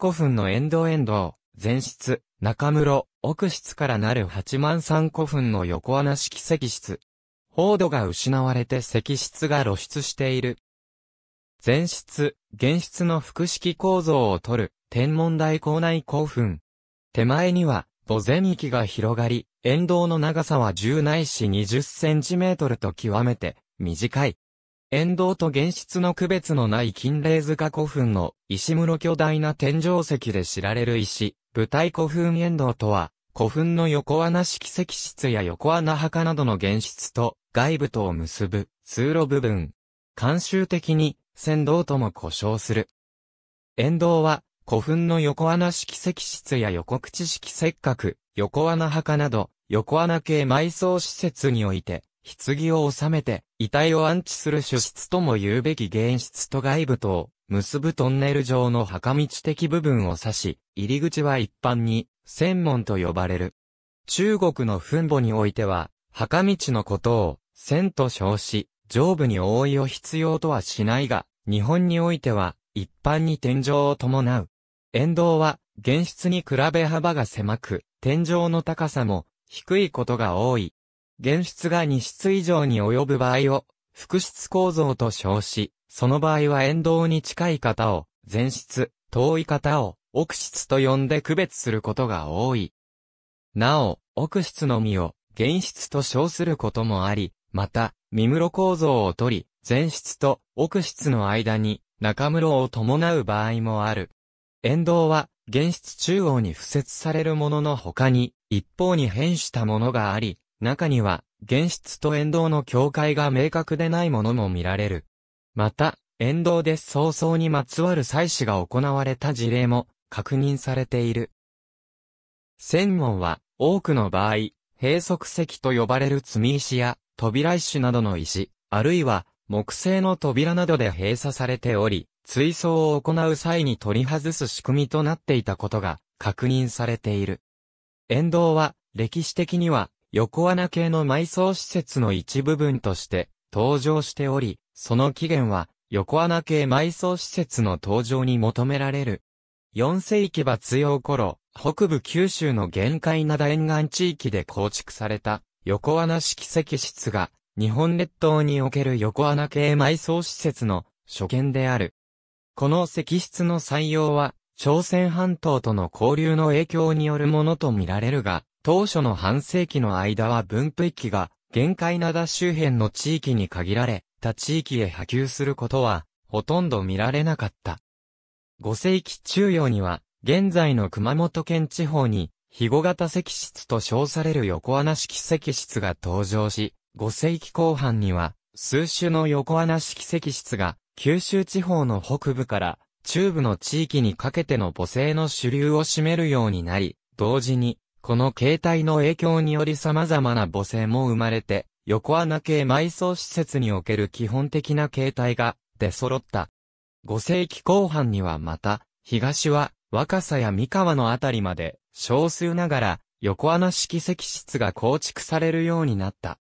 古墳の沿道沿道、前室、中室、奥室からなる八万山古墳の横穴式石室。宝土が失われて石室が露出している。前室、現室の複式構造をとる、天文台構内古墳。手前には、墓前域が広がり、沿道の長さは10ないし20センチメートルと極めて短い。沿道と現質の区別のない金霊塚古墳の石室巨大な天井石で知られる石、舞台古墳沿道とは、古墳の横穴式石室や横穴墓などの現質と外部とを結ぶ通路部分。慣習的に、先道とも呼称する。沿道は、古墳の横穴式石室や横口式石閣、横穴墓など、横穴系埋葬施設において、棺を収めて、遺体を安置する主室とも言うべき原室と外部とを結ぶトンネル状の墓道的部分を指し、入り口は一般に、専門と呼ばれる。中国の墳墓においては、墓道のことを、線と称し、上部に覆いを必要とはしないが、日本においては、一般に天井を伴う。沿道は、現室に比べ幅が狭く、天井の高さも低いことが多い。原質が2質以上に及ぶ場合を、複質構造と称し、その場合は沿道に近い方を、前質、遠い方を、奥質と呼んで区別することが多い。なお、奥質のみを、原質と称することもあり、また、三室構造を取り、前室と奥室の間に中室を伴う場合もある。沿道は原室中央に付設されるものの他に一方に変したものがあり、中には、現質と沿道の境界が明確でないものも見られる。また、沿道で早々にまつわる祭祀が行われた事例も確認されている。専門は、多くの場合、閉塞石と呼ばれる積み石や、扉石などの石、あるいは、木製の扉などで閉鎖されており、追走を行う際に取り外す仕組みとなっていたことが確認されている。沿道は歴史的には横穴系の埋葬施設の一部分として登場しており、その起源は横穴系埋葬施設の登場に求められる。4世紀末葉頃、北部九州の玄界灘沿岸地域で構築された横穴式石室が日本列島における横穴系埋葬施設の初見である。この石室の採用は朝鮮半島との交流の影響によるものとみられるが、当初の半世紀の間は分布域が、限界灘周辺の地域に限られた地域へ波及することは、ほとんど見られなかった。5世紀中央には、現在の熊本県地方に、肥後型石室と称される横穴式石室が登場し、5世紀後半には、数種の横穴式石室が、九州地方の北部から中部の地域にかけての母性の主流を占めるようになり、同時にこの形態の影響により様々な母性も生まれて、横穴系埋葬施設における基本的な形態が出揃った。5世紀後半にはまた、東は若狭や三河のあたりまで少数ながら横穴式石室が構築されるようになった。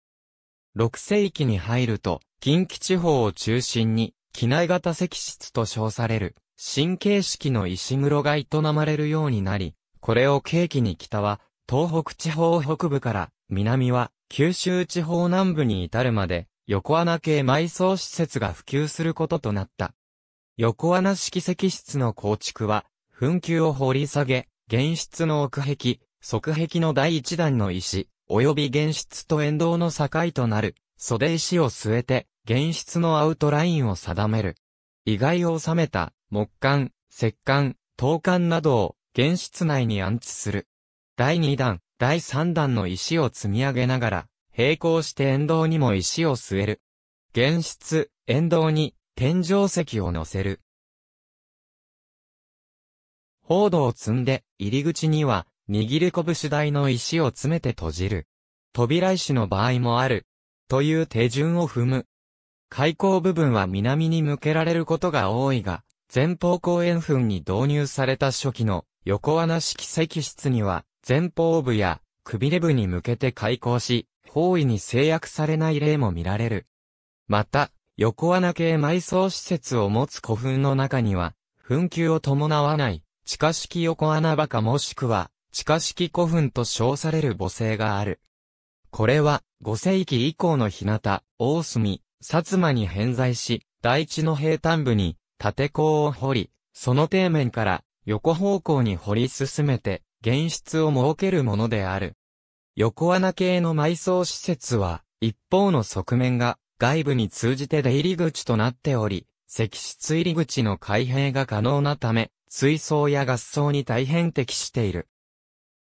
6世紀に入ると、近畿地方を中心に、機内型石室と称される、新形式の石室が営まれるようになり、これを契機に北は、東北地方北部から、南は、九州地方南部に至るまで、横穴系埋葬施設が普及することとなった。横穴式石室の構築は、墳丘を掘り下げ、原室の奥壁、側壁の第一段の石、及び原室と沿道の境となる、袖石を据えて、原室のアウトラインを定める。意外を収めた、木管、石管、刀管などを、原室内に安置する。第2段、第3段の石を積み上げながら、並行して沿道にも石を据える。原室、沿道に、天井石を乗せる。砲道を積んで、入り口には、握り拳台の石を詰めて閉じる。扉石の場合もある。という手順を踏む。開口部分は南に向けられることが多いが、前方後円墳に導入された初期の横穴式石室には、前方部や、くびれ部に向けて開口し、方位に制約されない例も見られる。また、横穴系埋葬施設を持つ古墳の中には、墳丘を伴わない、地下式横穴墓もしくは、地下式古墳と称される母性がある。これは、5世紀以降の日向、大隅、薩摩に偏在し、大地の平坦部に、縦坑を掘り、その底面から横方向に掘り進めて、現出を設けるものである。横穴系の埋葬施設は、一方の側面が外部に通じて出入り口となっており、石室入り口の開閉が可能なため、水槽や合葬に大変適している。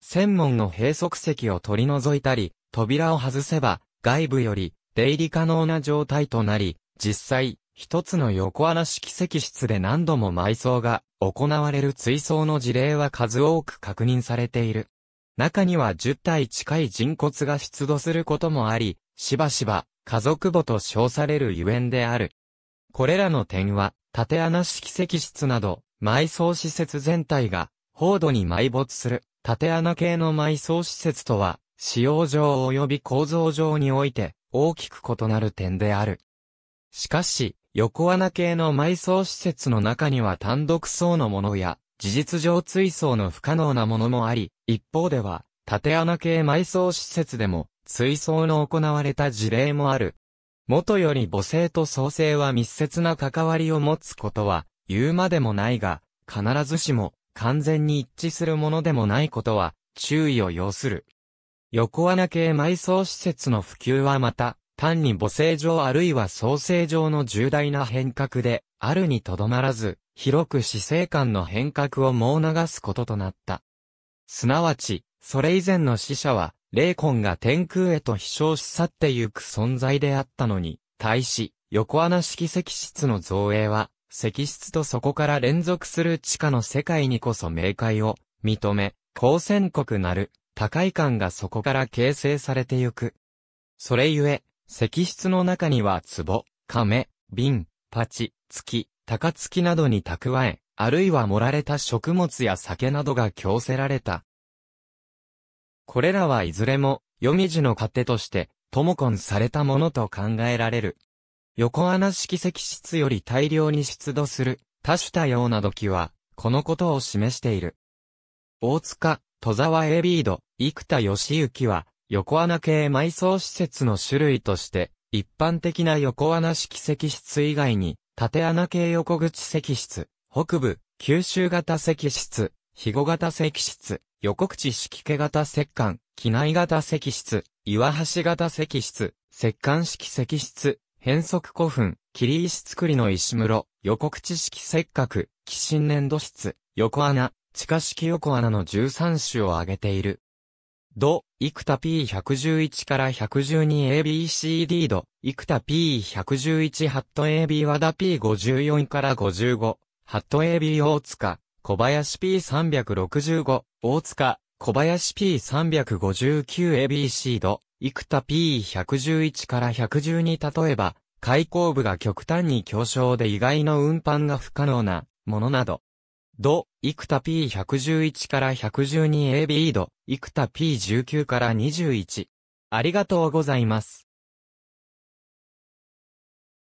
専門の閉塞石を取り除いたり、扉を外せば、外部より出入り可能な状態となり、実際、一つの横穴式石室で何度も埋葬が行われる追葬の事例は数多く確認されている。中には10体近い人骨が出土することもあり、しばしば家族墓と称されるゆえんである。これらの点は、縦穴式石室など、埋葬施設全体が、報土に埋没する、縦穴系の埋葬施設とは、使用上及び構造上において、大きく異なる点である。しかし、横穴系の埋葬施設の中には単独層のものや、事実上追葬の不可能なものもあり、一方では、縦穴系埋葬施設でも、追葬の行われた事例もある。元より母性と創生は密接な関わりを持つことは、言うまでもないが、必ずしも、完全に一致するものでもないことは、注意を要する。横穴系埋葬施設の普及はまた、単に母性上あるいは創生上の重大な変革で、あるにとどまらず、広く死生観の変革をもう流すこととなった。すなわち、それ以前の死者は、霊魂が天空へと飛翔し去ってゆく存在であったのに、対し、横穴式石室の造営は、石室とそこから連続する地下の世界にこそ明快を認め、高専国なる、高い感がそこから形成されてゆく。それゆえ、石室の中には壺、亀、瓶、パチ、月、高月などに蓄え、あるいは盛られた食物や酒などが供せられた。これらはいずれも、み泉の糧として、ともこんされたものと考えられる。横穴式石室より大量に出土する、多種多様な土器は、このことを示している。大塚、戸沢エビード、生田義行は、横穴系埋葬施設の種類として、一般的な横穴式石室以外に、縦穴系横口石室、北部、九州型石室、肥後型石室、横口式毛型石棺、機内型石室、岩橋型石室、石棺式石室、変則古墳、霧石造りの石室、横口式石閣、寄進粘土室、横穴、地下式横穴の13種を挙げている。ド、クタ P111 から 112ABCD ド、クタ P111 ハット AB 和田 P54 から55、ハット AB 大塚、小林 P365、大塚、小林 P359ABC ド、クタ P111 から112例えば、開口部が極端に強小で意外の運搬が不可能なものなど。ド、幾た P111 から 112AB 度、幾た P19 から21。ありがとうございます。